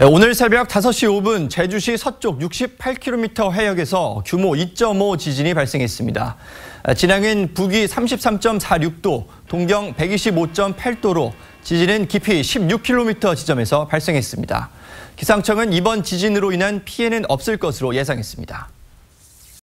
예, 오늘 새벽 5시 5분 제주시 서쪽 68km 해역에서 규모 2.5 지진이 발생했습니다. 예, 진앙은 북위 33.46도, 동경 125.8도로 지진은 깊이 16km 지점에서 발생했습니다. 기상청은 이번 지진으로 인한 피해는 없을 것으로 예상했습니다.